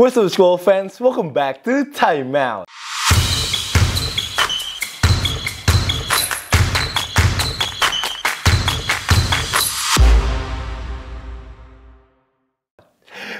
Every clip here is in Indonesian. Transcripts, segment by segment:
What's up school fans, welcome back to Time Out.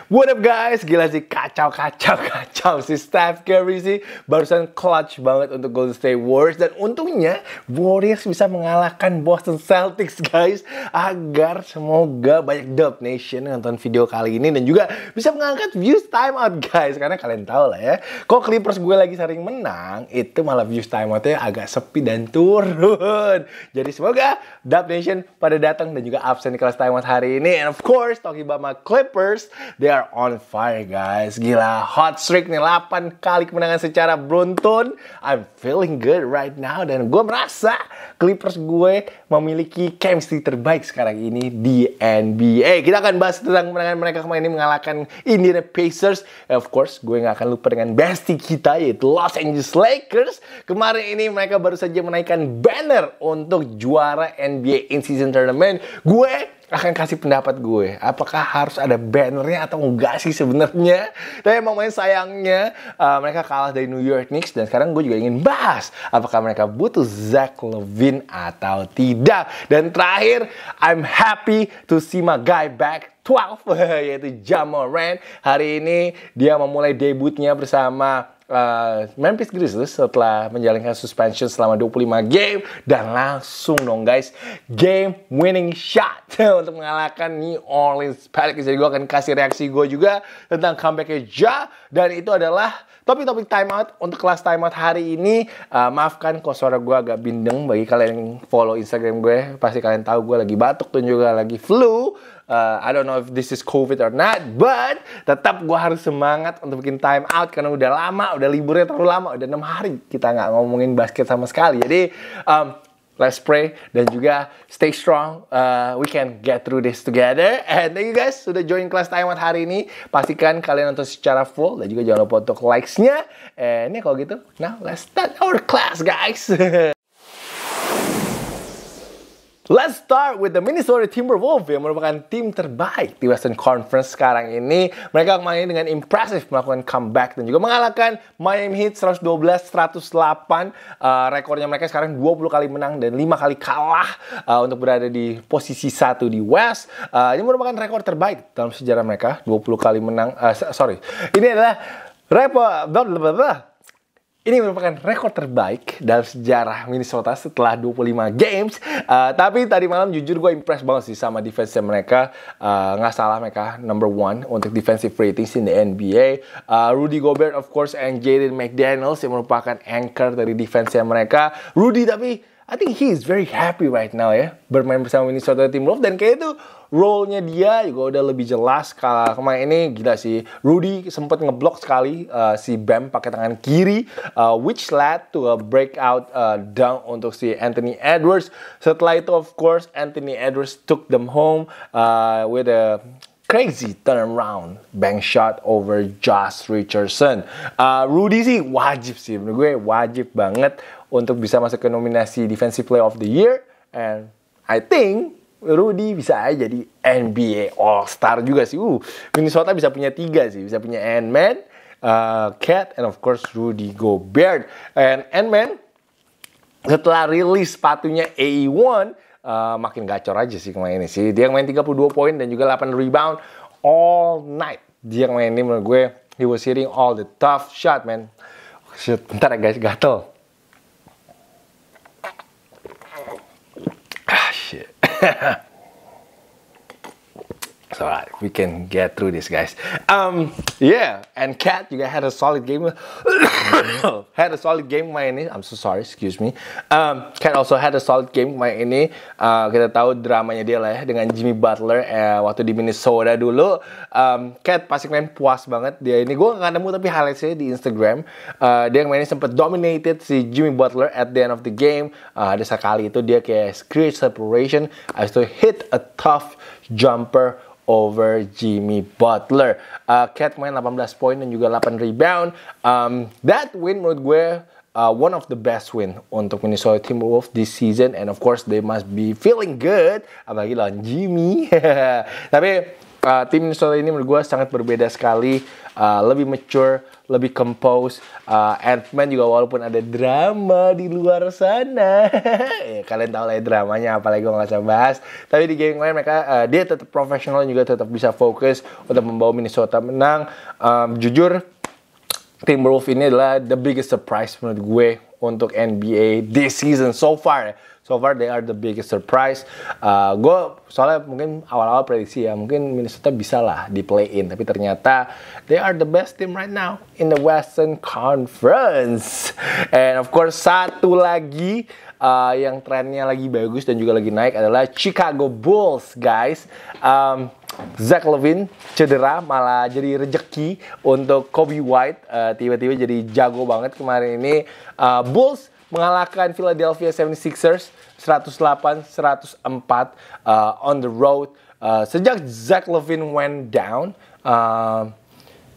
What up guys, gila sih kacau kacau kacau Chelsea Steph Curry sih barusan clutch banget untuk Golden State Warriors dan untungnya Warriors bisa mengalahkan Boston Celtics guys agar semoga banyak Dub Nation nonton video kali ini dan juga bisa mengangkat views timeout guys karena kalian tahu lah ya kok Clippers gue lagi sering menang itu malah views timeoutnya agak sepi dan turun jadi semoga Dub Nation pada datang dan juga absen di kelas time out hari ini and of course talking about my Clippers they are on fire guys gila hot streak nih 8 kali kemenangan secara beruntun. I'm feeling good right now dan gue merasa Clippers gue memiliki chemistry terbaik sekarang ini di NBA. Kita akan bahas tentang kemenangan mereka kemarin ini mengalahkan Indiana Pacers. Of course, gue nggak akan lupa dengan bestie kita yaitu Los Angeles Lakers. Kemarin ini mereka baru saja menaikkan banner untuk juara NBA in season tournament. Gue akan kasih pendapat gue apakah harus ada bannernya atau enggak sih sebenarnya tapi emang main sayangnya uh, mereka kalah dari New York Knicks dan sekarang gue juga ingin bahas apakah mereka butuh Zach Levine atau tidak dan terakhir I'm happy to see my guy back 12 yaitu Jamal Rand hari ini dia memulai debutnya bersama uh, Memphis Grizzlies setelah menjalankan suspension selama 25 game dan langsung dong guys game winning shot untuk mengalahkan New Orleans Pelicans. Jadi gue akan kasih reaksi gue juga tentang comebacknya Ja dan itu adalah topik-topik timeout untuk kelas timeout hari ini. Uh, maafkan kok suara gue agak bindeng bagi kalian yang follow Instagram gue pasti kalian tahu gue lagi batuk dan juga lagi flu uh, I don't know if this is COVID or not, but tetap gue harus semangat untuk bikin time out karena udah lama, udah liburnya terlalu lama, udah enam hari kita nggak ngomongin basket sama sekali. Jadi um, let's pray dan juga stay strong. Uh, we can get through this together. And thank you guys sudah join kelas time out hari ini. Pastikan kalian nonton secara full dan juga jangan lupa untuk likes-nya. And ya kalau gitu, now let's start our class guys. Let's start with the Minnesota Timberwolves yang merupakan tim terbaik di Western Conference sekarang ini. Mereka kemarin dengan impresif melakukan comeback dan juga mengalahkan Miami Heat 112-108. Uh, rekornya mereka sekarang 20 kali menang dan 5 kali kalah uh, untuk berada di posisi satu di West. Uh, ini merupakan rekor terbaik dalam sejarah mereka, 20 kali menang. Uh, sorry, ini adalah Repo, ini merupakan rekor terbaik dalam sejarah Minnesota setelah 25 games. Uh, tapi tadi malam jujur gue impress banget sih sama defense mereka. Eh, nggak uh, salah mereka number one untuk defensive ratings in the NBA. Uh, eh, Rudy Gobert of course and Jaden McDaniels yang merupakan anchor dari defense mereka. Rudy tapi I think he is very happy right now ya bermain bersama Minnesota Timberwolves dan kayak itu role-nya dia juga udah lebih jelas kalau kemarin ini gila sih Rudy sempat ngeblok sekali uh, si Bam pakai tangan kiri uh, which led to a breakout uh, dunk untuk si Anthony Edwards setelah itu of course Anthony Edwards took them home uh, with a crazy turnaround bang shot over Josh Richardson. Uh, Rudy sih wajib sih menurut gue wajib banget untuk bisa masuk ke nominasi Defensive Player of the Year and I think Rudy bisa aja jadi NBA All Star juga sih. Uh, Minnesota bisa punya tiga sih, bisa punya Ant-Man, uh, Cat, and of course Rudy Gobert. And Ant-Man setelah rilis sepatunya AE1 uh, makin gacor aja sih kemarin ini sih. Dia yang main 32 poin dan juga 8 rebound all night. Dia main ini menurut gue he was hitting all the tough shot man. Shit, bentar ya guys, gatel. Yeah. It's alright. Uh, we can get through this, guys. Um, yeah. And Cat juga had a solid game. had a solid game main ini. I'm so sorry. Excuse me. Um, Cat also had a solid game main ini. Uh, kita tahu dramanya dia lah ya dengan Jimmy Butler eh, waktu di Minnesota dulu. Um, Cat pasti main puas banget dia ini. Gue gak nemu tapi highlight sih di Instagram. Uh, dia yang ini sempat dominated si Jimmy Butler at the end of the game. Uh, ada sekali itu dia kayak screen separation. I itu hit a tough jumper over Jimmy Butler. Uh, Cat main 18 poin dan juga 8 rebound. Um, that win menurut gue uh, one of the best win untuk Minnesota Timberwolves this season and of course they must be feeling good apalagi lawan Jimmy. Tapi uh, tim Minnesota ini menurut gue sangat berbeda sekali, uh, lebih mature, lebih composed, Uh, Ant-Man juga walaupun ada drama di luar sana, ya, kalian tahu lah ya dramanya, apalagi gue nggak usah bahas. Tapi di game lain mereka uh, dia tetap profesional juga tetap bisa fokus untuk membawa Minnesota menang. Um, jujur, Timberwolves ini adalah the biggest surprise menurut gue untuk NBA this season so far so far they are the biggest surprise. Uh, gue soalnya mungkin awal-awal prediksi ya mungkin Minnesota bisa lah di play in, tapi ternyata they are the best team right now in the Western Conference. And of course satu lagi uh, yang trennya lagi bagus dan juga lagi naik adalah Chicago Bulls guys. Um, Zach Levine cedera malah jadi rejeki untuk Kobe White tiba uh, tiba-tiba jadi jago banget kemarin ini uh, Bulls mengalahkan Philadelphia 76ers 108, 104 uh, on the road. Uh, sejak Zach Levine went down, uh,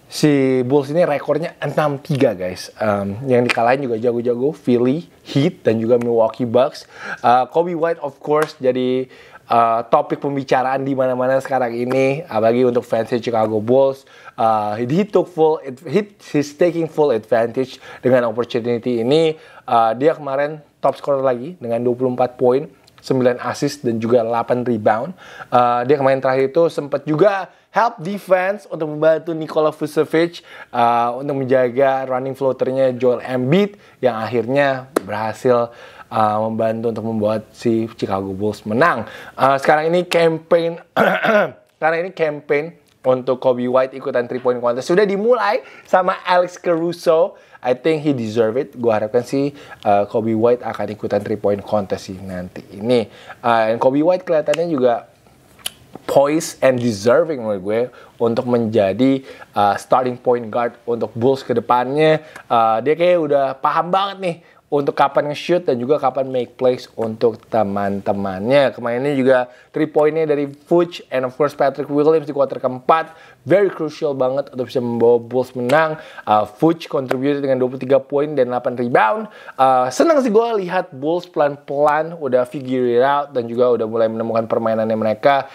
si Bulls ini rekornya 63 guys. Um, yang dikalahin juga jago-jago Philly, Heat, dan juga Milwaukee Bucks. Uh, Kobe White of course jadi uh, topik pembicaraan di mana-mana sekarang ini, apalagi untuk fans Chicago Bulls, uh, he took full, he, he's taking full advantage dengan opportunity ini. Uh, dia kemarin top scorer lagi dengan 24 poin, 9 assist dan juga 8 rebound. Uh, dia kemarin terakhir itu sempat juga help defense untuk membantu Nikola Vucevic uh, untuk menjaga running floaternya Joel Embiid yang akhirnya berhasil uh, membantu untuk membuat si Chicago Bulls menang. Uh, sekarang ini campaign karena ini campaign untuk Kobe White ikutan 3 point contest sudah dimulai sama Alex Caruso I think he deserve it. Gue harapkan sih uh, Kobe White akan ikutan three point contest sih nanti ini. Uh, and Kobe White kelihatannya juga poised and deserving menurut gue untuk menjadi uh, starting point guard untuk Bulls kedepannya. Uh, dia kayak udah paham banget nih untuk kapan nge-shoot dan juga kapan make plays untuk teman-temannya. Kemarin ini juga 3 poinnya dari Fudge and of course Patrick Williams di kuarter keempat. Very crucial banget untuk bisa membawa Bulls menang. Uh, kontribusi contributed dengan 23 poin dan 8 rebound. Uh, senang sih gue lihat Bulls pelan-pelan udah figure it out dan juga udah mulai menemukan permainannya mereka.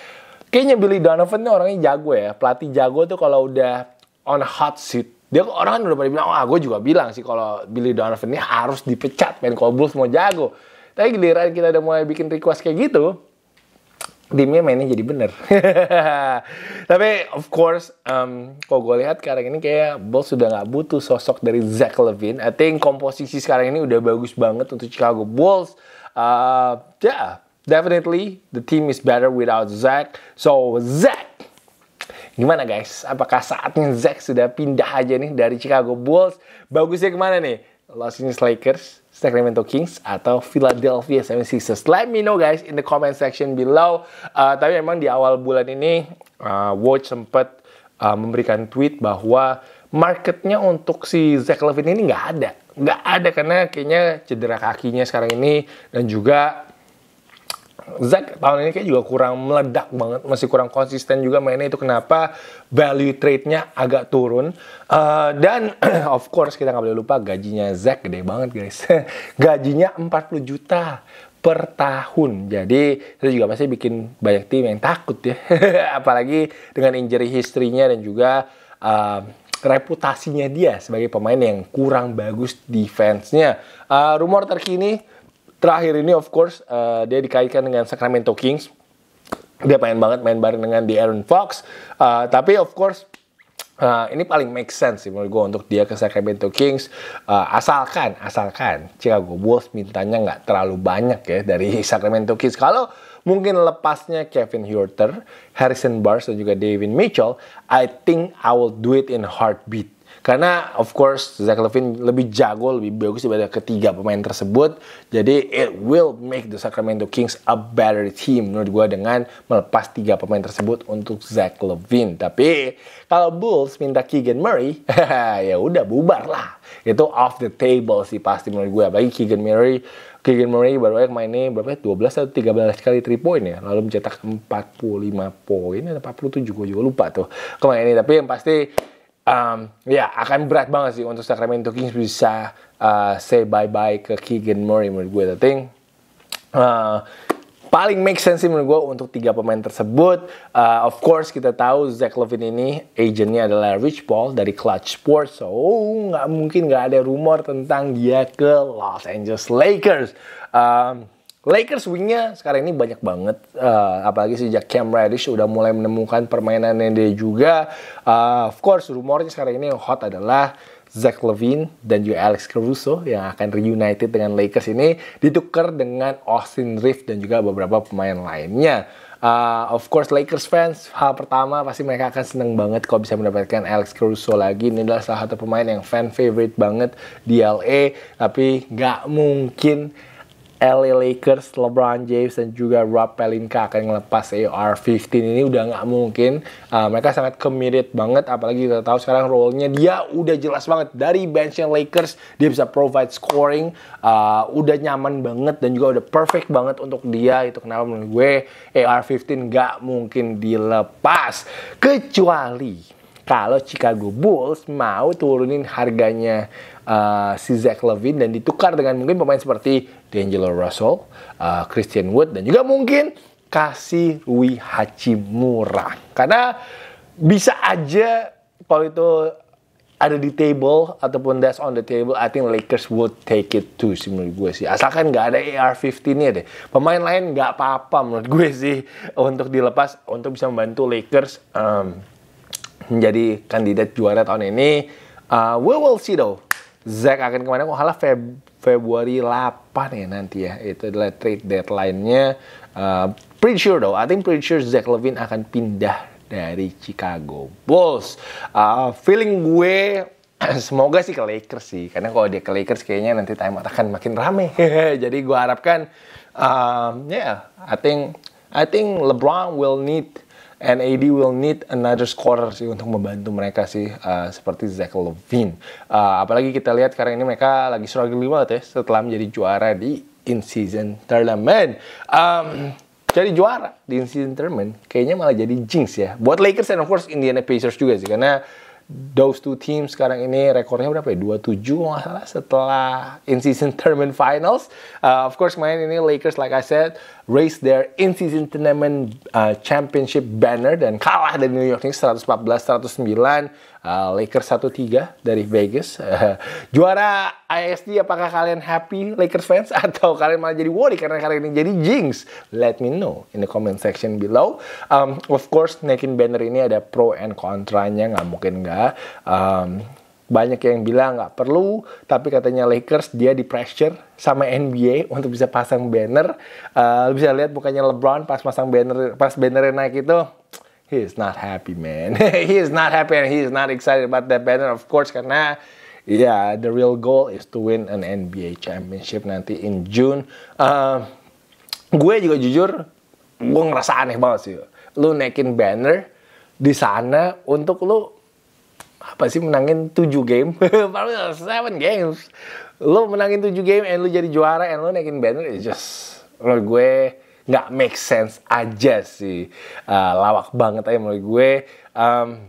Kayaknya Billy Donovan ini orangnya jago ya. Pelatih jago tuh kalau udah on hot seat dia orang kan udah pada bilang, oh ah, gue juga bilang sih kalau Billy Donovan ini harus dipecat, main Bulls mau jago. Tapi giliran kita udah mulai bikin request kayak gitu, timnya mainnya jadi bener. Tapi of course, um, kalau gue lihat sekarang ini kayak Bulls sudah nggak butuh sosok dari Zach Levine. I think komposisi sekarang ini udah bagus banget untuk Chicago Bulls. Uh, yeah, definitely the team is better without Zach. So Zach Gimana guys? Apakah saatnya Zach sudah pindah aja nih dari Chicago Bulls? Bagusnya kemana nih? Los Angeles Lakers, Sacramento Kings, atau Philadelphia 76ers? Let me know guys in the comment section below. Uh, tapi emang di awal bulan ini, uh, eh, Watch sempat uh, eh, memberikan tweet bahwa marketnya untuk si Zach Levine ini nggak ada. Nggak ada karena kayaknya cedera kakinya sekarang ini dan juga Zack tahun ini kayak juga kurang meledak banget, masih kurang konsisten juga mainnya itu kenapa value trade-nya agak turun. Uh, dan of course kita nggak boleh lupa gajinya Zack gede banget guys. gajinya 40 juta per tahun. Jadi itu juga pasti bikin banyak tim yang takut ya. Apalagi dengan injury history-nya dan juga uh, reputasinya dia sebagai pemain yang kurang bagus defense-nya. Uh, rumor terkini Terakhir ini of course uh, dia dikaitkan dengan Sacramento Kings. Dia pengen banget main bareng dengan di Aaron Fox. Uh, tapi of course Uh, ini paling make sense sih menurut gue untuk dia ke Sacramento Kings uh, asalkan asalkan Chicago Bulls mintanya nggak terlalu banyak ya dari Sacramento Kings kalau mungkin lepasnya Kevin Huerter, Harrison Barnes dan juga David Mitchell I think I will do it in heartbeat karena of course Zach Levine lebih jago, lebih bagus daripada ketiga pemain tersebut. Jadi it will make the Sacramento Kings a better team menurut gue dengan melepas tiga pemain tersebut untuk Zach Levine. Tapi kalau Bulls minta Keegan Murray, ya udah bubar lah. Itu off the table sih pasti menurut gue. Bagi Keegan Murray Keegan Murray baru aja mainnya berapa 12 ya? atau 13 kali 3 point ya. Lalu mencetak 45 poin atau 47 gue juga lupa tuh. Kemarin ini tapi yang pasti um, ya akan berat banget sih untuk Sacramento Kings bisa uh, say bye bye ke Keegan Murray menurut gue. I think uh, paling make sense sih menurut gue untuk tiga pemain tersebut. Uh, of course kita tahu Zach Levine ini agentnya adalah Rich Paul dari Clutch Sports, so nggak mungkin nggak ada rumor tentang dia ke Los Angeles Lakers. Um, Lakers wingnya sekarang ini banyak banget, uh, apalagi sejak Cam Reddish sudah mulai menemukan permainan yang dia juga. Uh, of course, rumornya sekarang ini yang hot adalah Zach Levine dan juga Alex Caruso yang akan reunited dengan Lakers ini ditukar dengan Austin Reeves dan juga beberapa pemain lainnya. Uh, of course Lakers fans hal pertama pasti mereka akan seneng banget kalau bisa mendapatkan Alex Caruso lagi ini adalah salah satu pemain yang fan favorite banget di LA tapi nggak mungkin LA Lakers, LeBron James dan juga Rob Pelinka akan ngelepas AR-15 ini udah nggak mungkin. Uh, mereka sangat committed banget, apalagi kita tahu sekarang role-nya dia udah jelas banget dari bench Lakers dia bisa provide scoring, uh, udah nyaman banget dan juga udah perfect banget untuk dia. Itu kenapa menurut gue AR-15 nggak mungkin dilepas kecuali kalau Chicago Bulls mau turunin harganya uh, si Zach Levine dan ditukar dengan mungkin pemain seperti D'Angelo Russell, uh, Christian Wood dan juga mungkin kasih Rui Hachimura. Karena bisa aja kalau itu ada di table ataupun that's on the table, I think Lakers would take it too sih menurut gue sih. Asalkan nggak ada AR-15-nya deh. Pemain lain nggak apa-apa menurut gue sih untuk dilepas untuk bisa membantu Lakers um, menjadi kandidat juara tahun ini. Uh, we will see though. Zack akan kemana? Kok halah Feb Februari 8 ya nanti ya. Itu adalah trade deadline-nya. Uh, pretty sure though. I think pretty sure Zack Levine akan pindah dari Chicago Bulls. Uh, feeling gue semoga sih ke Lakers sih karena kalau dia ke Lakers kayaknya nanti time akan makin rame jadi gue harapkan um, ya yeah, I think I think LeBron will need Nad will need another scorer sih untuk membantu mereka sih uh, seperti Zach Levine. Uh, apalagi kita lihat sekarang ini mereka lagi struggling lima ya setelah menjadi juara di in-season tournament. Um, jadi juara di in-season tournament kayaknya malah jadi jinx ya. Buat Lakers and of course Indiana Pacers juga sih karena those two teams sekarang ini rekornya berapa ya? 27 tujuh. nggak salah setelah in-season tournament finals. Uh, of course main ini Lakers like I said raise their in-season tournament uh, championship banner dan kalah dari New York Knicks 114-109, uh, Lakers 1-3 dari Vegas. Uh, juara ISD apakah kalian happy Lakers fans atau kalian malah jadi worry karena kalian ini jadi jinx? Let me know in the comment section below. Um, of course, naikin banner ini ada pro and kontranya, nggak mungkin nggak. Um, banyak yang bilang nggak perlu, tapi katanya Lakers dia di pressure sama NBA untuk bisa pasang banner. Uh, bisa lihat bukannya LeBron pas pasang banner, pas bannernya naik itu, he is not happy man. he is not happy and he is not excited about that banner of course karena ya yeah, the real goal is to win an NBA championship nanti in June. Uh, gue juga jujur, gue ngerasa aneh banget sih. Lu naikin banner di sana untuk lu apa sih menangin 7 game Baru 7 games lo menangin 7 game and lo jadi juara and lo naikin banner it's just menurut gue nggak make sense aja sih uh, lawak banget aja menurut gue um,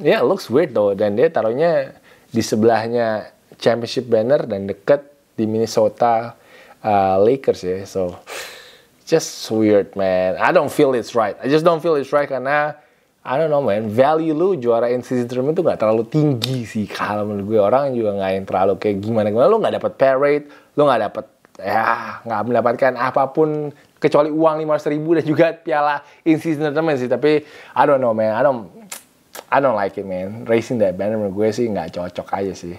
ya yeah, looks weird though dan dia taruhnya di sebelahnya championship banner dan deket di Minnesota uh, Lakers ya so just weird man I don't feel it's right I just don't feel it's right karena I don't know man, value lu juara NCC tournament tuh gak terlalu tinggi sih kalau menurut gue orang juga gak yang terlalu kayak gimana gimana lu nggak dapat parade, lu gak dapet ya gak mendapatkan apapun kecuali uang lima ribu dan juga piala NCC tournament sih tapi I don't know man, I don't I don't like it man, racing that banner menurut gue sih gak cocok aja sih.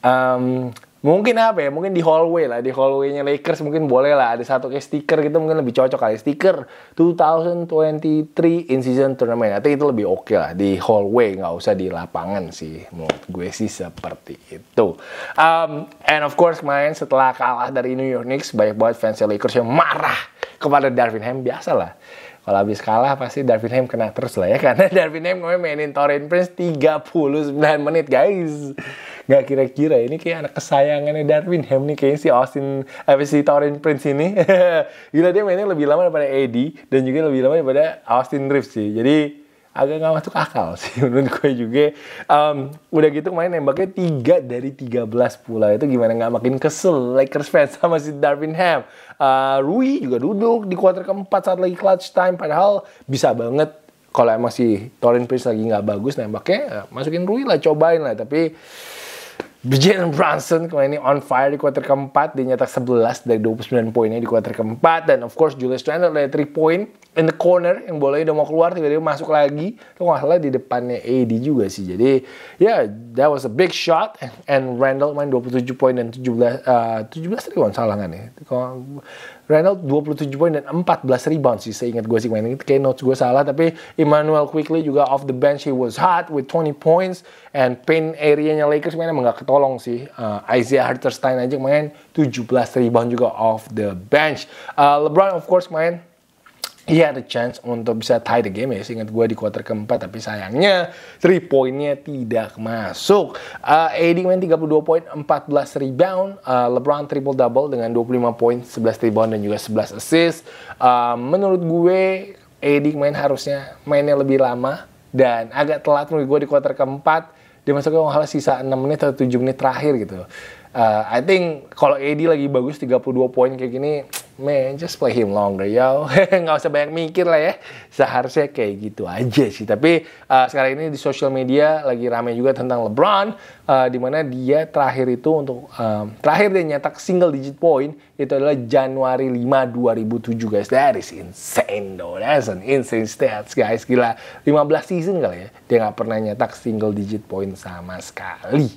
Um, mungkin apa ya mungkin di hallway lah di hallwaynya Lakers mungkin boleh lah ada satu kayak stiker gitu mungkin lebih cocok kali stiker 2023 in season tournament nanti itu lebih oke okay lah di hallway nggak usah di lapangan sih menurut gue sih seperti itu um, and of course kemarin setelah kalah dari New York Knicks banyak banget fans Lakers yang marah kepada Darvin Ham biasa lah kalau habis kalah pasti Darvin Ham kena terus lah ya karena Darvin Ham mainin Torin Prince 39 menit guys nggak kira-kira ini kayak anak kesayangannya Darwin Ham nih kayaknya si Austin apa eh, si Torin Prince ini gila dia mainnya lebih lama daripada Eddie dan juga lebih lama daripada Austin Reeves sih jadi agak nggak masuk akal sih menurut gue juga um, udah gitu main nembaknya tiga dari 13 pula itu gimana nggak makin kesel Lakers fans sama si Darwin Ham uh, eh, Rui juga duduk di kuarter keempat saat lagi clutch time padahal bisa banget kalau emang si Torin Prince lagi nggak bagus nembaknya ya masukin Rui lah cobain lah tapi Jalen Brunson kemarin ini on fire di kuarter keempat. Dia nyetak 11 dari 29 poinnya di kuarter keempat. Dan of course Julius Randle dari 3 point in the corner. Yang boleh udah mau keluar tiba-tiba masuk lagi. Itu nggak salah di depannya AD juga sih. Jadi ya yeah, that was a big shot. And Randle main 27 poin dan 17, uh, 17 tadi gak salah kan ya. Randall 27 poin dan 14 rebound sih ingat gue sih main ini kayak notes gue salah tapi Emmanuel Quickly juga off the bench he was hot with 20 points and paint area-nya Lakers main emang gak ketolong sih uh, Isaiah Hartenstein aja main 17 rebound juga off the bench uh, LeBron of course main he had a chance untuk bisa tie the game ya seingat gue di quarter keempat tapi sayangnya 3 poinnya tidak masuk uh, AD main 32 poin 14 rebound uh, LeBron triple double dengan 25 poin 11 rebound dan juga 11 assist uh, menurut gue AD main harusnya mainnya lebih lama dan agak telat menurut gue di quarter keempat dia ke hal sisa 6 menit atau 7 menit terakhir gitu uh, I think kalau AD lagi bagus 32 poin kayak gini man, just play him longer, yo. Nggak usah banyak mikir lah ya. Seharusnya kayak gitu aja sih. Tapi uh, sekarang ini di sosial media lagi rame juga tentang LeBron, uh, di mana dia terakhir itu untuk um, terakhir dia nyetak single digit point itu adalah Januari 5 2007 guys. That is insane though. That's an insane stats guys. Gila, 15 season kali ya. Dia nggak pernah nyetak single digit point sama sekali.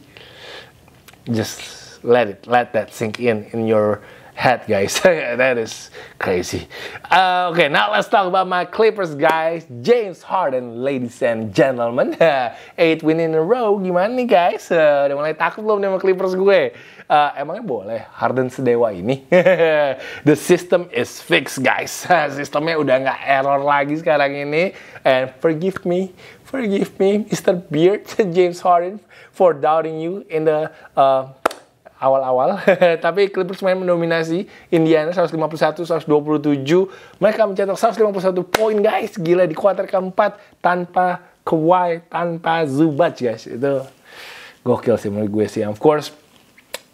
Just let it, let that sink in in your head, guys. that is crazy. Uh, okay, now let's talk about my Clippers, guys. James Harden, ladies and gentlemen. Eight win in a row. Gimana nih, guys? Uh, udah mulai takut belum sama Clippers gue? Uh, emangnya boleh Harden sedewa ini? The system is fixed, guys. Sistemnya udah nggak error lagi sekarang ini. And forgive me forgive me, Mr. Beard, James Harden, for doubting you in the uh, awal-awal, tapi Clippers main mendominasi Indiana 151-127. Mereka mencetak 151 poin guys, gila di kuarter keempat tanpa Kawhi, tanpa Zubac guys. Itu gokil sih menurut gue sih. Of course,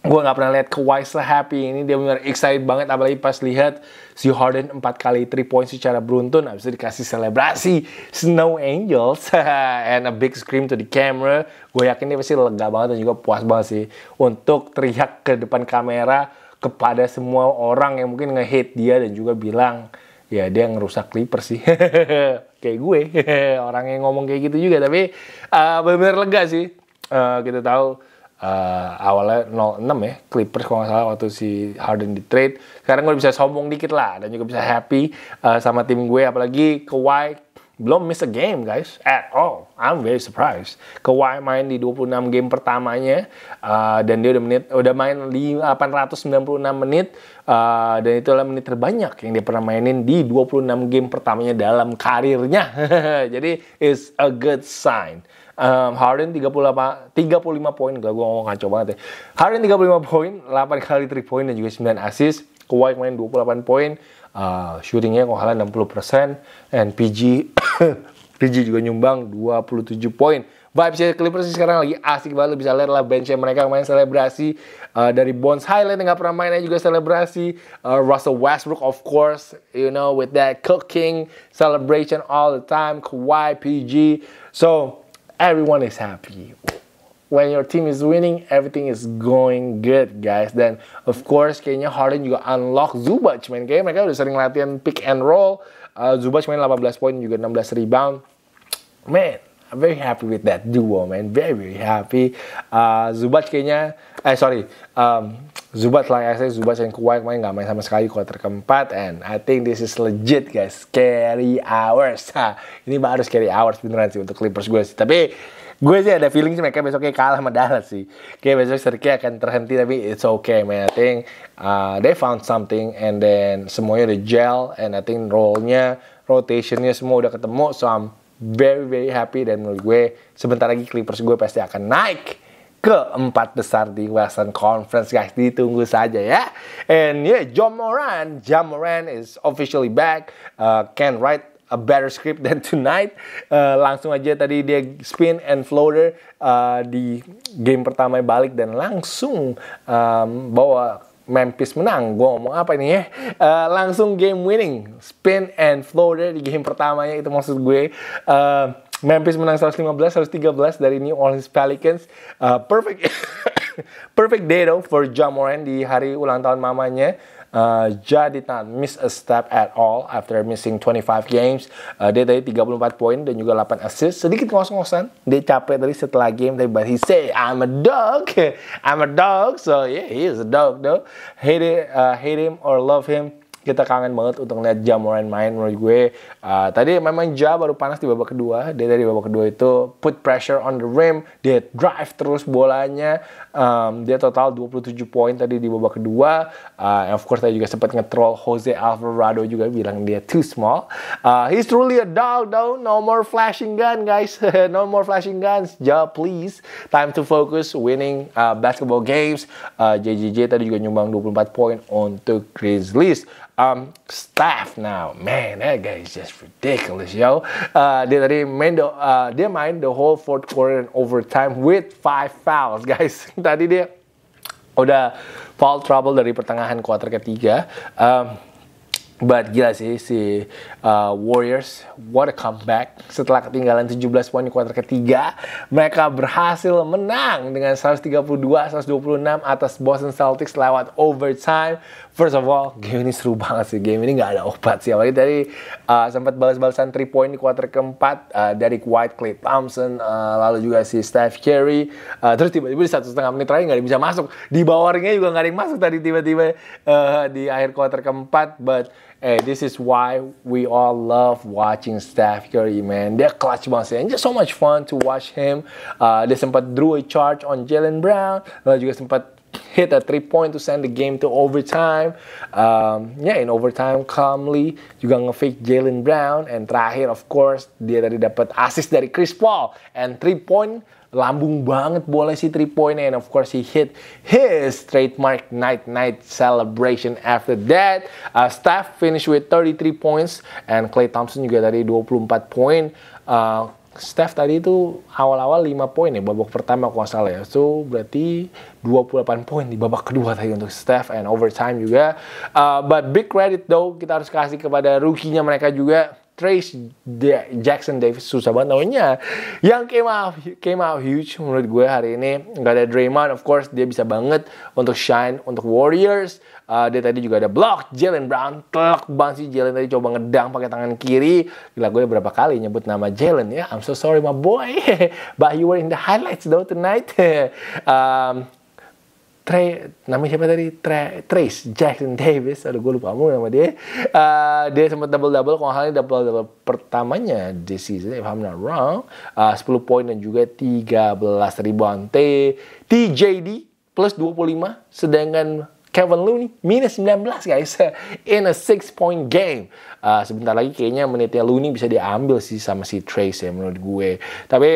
gue nggak pernah lihat Kawhi happy ini dia benar excited banget apalagi pas lihat si Harden empat kali three point secara beruntun habis itu dikasih selebrasi Snow Angels and a big scream to the camera gue yakin dia pasti lega banget dan juga puas banget sih untuk teriak ke depan kamera kepada semua orang yang mungkin nge hate dia dan juga bilang ya dia ngerusak Clippers sih kayak gue orang yang ngomong kayak gitu juga tapi uh, benar-benar lega sih uh, kita tahu uh, awalnya 06 ya Clippers kalau nggak salah waktu si Harden di trade sekarang gue bisa sombong dikit lah dan juga bisa happy uh, sama tim gue apalagi Kawhi belum miss a game guys at all I'm very surprised Kawhi main di 26 game pertamanya uh, dan dia udah menit udah main di 896 menit uh, dan itu adalah menit terbanyak yang dia pernah mainin di 26 game pertamanya dalam karirnya jadi is a good sign um, Harden 38 35 poin gak gue ngomong ngaco banget ya. Harden 35 poin, 8 kali 3 poin dan juga 9 assist. Kawhi main 28 poin, uh, shootingnya kok halan 60%, and PG PG juga nyumbang 27 poin. Vibesnya Clippers sih sekarang lagi asik banget, bisa lihat lah benchnya mereka main selebrasi uh, dari Bones Highland yang gak pernah mainnya juga selebrasi, uh, Russell Westbrook of course, you know with that cooking celebration all the time, Kawhi PG, so everyone is happy. When your team is winning, everything is going good, guys. Dan of course, kayaknya Harden juga unlock Zubac, main kayaknya mereka udah sering latihan pick and roll. Uh, Zubac main 18 poin juga 16 rebound. Man, I'm very happy with that duo, man. Very, very happy. Uh, Zubat kayaknya, eh sorry, um, Zubat like I Zubat yang kuat main nggak main sama sekali kuat keempat. And I think this is legit, guys. Scary hours. Ha, ini baru scary hours beneran sih untuk Clippers gue sih. Tapi gue sih ada feeling sih mereka besoknya kalah sama Dallas sih. Kayak besok Serki akan terhenti tapi it's okay man. I think uh, they found something and then semuanya udah gel and I think role-nya, rotation-nya semua udah ketemu. So I'm very very happy dan menurut gue sebentar lagi Clippers gue pasti akan naik ke empat besar di Western Conference guys ditunggu saja ya and yeah John Moran John Moran is officially back uh, can write a better script than tonight uh, langsung aja tadi dia spin and floater uh, di game pertama balik dan langsung um, bawa Memphis menang. Gue ngomong apa ini ya? Uh, langsung game winning. Spin and floater di game pertamanya itu maksud gue. Uh, Memphis menang 115-113 dari New Orleans Pelicans. Uh, perfect perfect day though for John Moran di hari ulang tahun mamanya. Uh, eh, Ja did not miss a step at all after missing 25 games. Uh, dia tadi 34 poin dan juga 8 assist. Sedikit ngos-ngosan. Dia capek tadi setelah game. but he say, I'm a dog. I'm a dog. So yeah, he is a dog though. Hate, it, uh, hate him or love him kita kangen banget untuk lihat Jamoran main menurut gue. Uh, tadi memang Ja baru panas di babak kedua. Dia dari babak kedua itu put pressure on the rim, dia drive terus bolanya. Um, dia total 27 poin tadi di babak kedua. Uh, and of course tadi juga sempat nge-troll Jose Alvarado juga bilang dia too small. Uh, he's truly a dog though. No more flashing gun guys. no more flashing guns. Ja please. Time to focus winning uh, basketball games. Uh, JJJ tadi juga nyumbang 24 poin untuk Grizzlies um, staff now. Man, that guy is just ridiculous, yo. Uh, dia tadi main the, uh, dia main the whole fourth quarter and overtime with five fouls, guys. tadi dia udah foul trouble dari pertengahan quarter ketiga. Um, But gila sih si uh, Warriors what a comeback setelah ketinggalan 17 poin di kuarter ketiga mereka berhasil menang dengan 132-126 atas Boston Celtics lewat overtime first of all game ini seru banget sih game ini nggak ada obat sih apalagi dari uh, sempat balas-balasan 3 poin di kuarter keempat uh, dari White Clay Thompson uh, lalu juga si Steph Curry uh, terus tiba-tiba di satu setengah menit terakhir nggak bisa masuk di bawah ringnya juga nggak ada yang masuk tadi tiba-tiba uh, di akhir kuarter keempat but Hey, this is why we all love watching Steph Curry, man. They're clutch monster, and just so much fun to watch him. Uh, dia sempat drew a charge on Jalen Brown, lalu juga sempat hit a three point to send the game to overtime. Um, yeah, in overtime calmly juga fake Jalen Brown and terakhir of course dia tadi dapat assist dari Chris Paul and three point lambung banget boleh sih 3 point and of course he hit his trademark night night celebration after that uh, Steph finish with 33 points and Clay Thompson juga tadi 24 point uh, Steph tadi itu awal-awal 5 poin ya babak pertama kalau salah ya. So berarti 28 poin di babak kedua tadi untuk Steph and overtime juga. Uh, but big credit though kita harus kasih kepada rookie-nya mereka juga Trace Jackson Davis susah banget namanya yang came out came out huge menurut gue hari ini nggak ada Draymond of course dia bisa banget untuk shine untuk Warriors uh, dia tadi juga ada block Jalen Brown telak banget sih Jalen tadi coba ngedang pakai tangan kiri gila gue berapa kali nyebut nama Jalen ya I'm so sorry my boy but you were in the highlights though tonight um, Trey, namanya siapa tadi? Trey, Trace Jackson Davis. Aduh, gue lupa kamu nama dia. Uh, dia sempat double-double, kalau halnya double-double pertamanya di season, if I'm not wrong. Ah, uh, 10 poin dan juga 13 ribuan. T, TJD plus 25, sedangkan Kevin Looney minus 19 guys in a six point game. Uh, sebentar lagi kayaknya menitnya Looney bisa diambil sih sama si Trace ya menurut gue. Tapi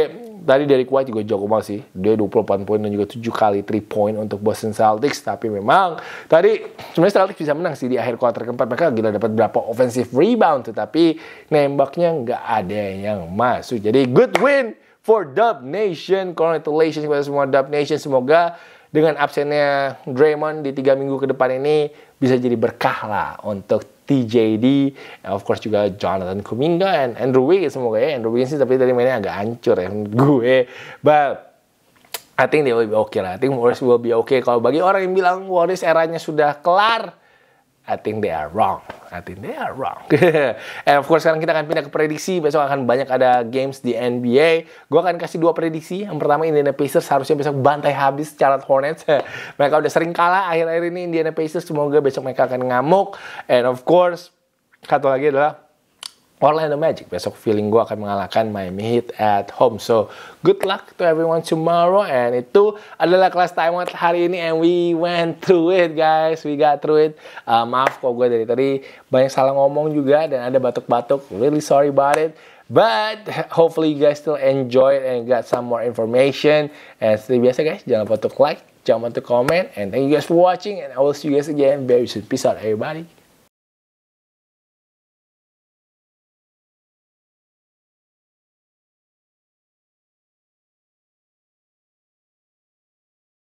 tadi dari kuat juga jago banget sih. Dia 28 poin dan juga 7 kali 3 point untuk Boston Celtics. Tapi memang tadi sebenarnya Celtics bisa menang sih di akhir kuarter keempat. Mereka gila dapat berapa offensive rebound. tuh tapi nembaknya nggak ada yang masuk. Jadi good win for Dub Nation. Congratulations kepada semua Dub Nation. Semoga dengan absennya Draymond di tiga minggu ke depan ini bisa jadi berkah lah untuk TJD, of course juga Jonathan Kuminga and Andrew Wiggins semoga ya Andrew Wiggins sih tapi dari mainnya agak hancur ya gue. But I think they will be okay lah. I think Warriors will be okay. Kalau bagi orang yang bilang Warriors eranya sudah kelar, I think they are wrong. I think they are wrong. And of course sekarang kita akan pindah ke prediksi. Besok akan banyak ada games di NBA. Gue akan kasih dua prediksi. Yang pertama Indiana Pacers harusnya besok bantai habis Charlotte Hornets. mereka udah sering kalah akhir-akhir ini Indiana Pacers. Semoga besok mereka akan ngamuk. And of course satu lagi adalah Orlando Magic. Besok feeling gue akan mengalahkan Miami Heat at home. So, good luck to everyone tomorrow. And itu adalah kelas time hari ini. And we went through it, guys. We got through it. Uh, maaf kok gue dari tadi banyak salah ngomong juga. Dan ada batuk-batuk. Really sorry about it. But hopefully you guys still enjoy it and got some more information. And seperti biasa guys, jangan lupa untuk like, jangan lupa untuk comment. And thank you guys for watching. And I will see you guys again very soon. Peace out everybody.